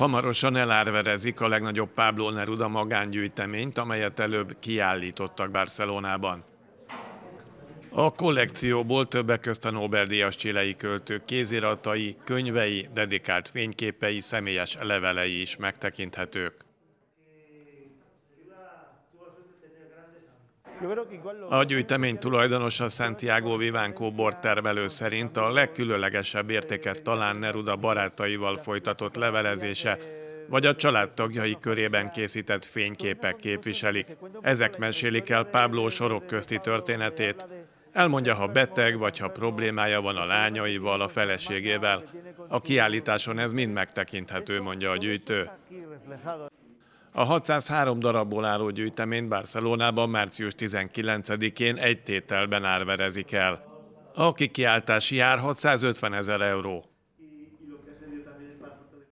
Hamarosan elárverezik a legnagyobb Pablo Neruda magángyűjteményt, amelyet előbb kiállítottak Barcelonában. A kollekcióból többek közt a Nobel-díjas csilei költő kéziratai, könyvei, dedikált fényképei, személyes levelei is megtekinthetők. A gyűjtemény tulajdonosa Santiago Vivanco bortermelő szerint a legkülönlegesebb értéket talán Neruda barátaival folytatott levelezése, vagy a családtagjai körében készített fényképek képviselik. Ezek mesélik el Pablo sorok közti történetét. Elmondja, ha beteg, vagy ha problémája van a lányaival, a feleségével. A kiállításon ez mind megtekinthető, mondja a gyűjtő. A 603 darabból álló gyűjtemény Barcelonában március 19-én egy tételben árverezik el. A kikiáltási ár 650 ezer euró.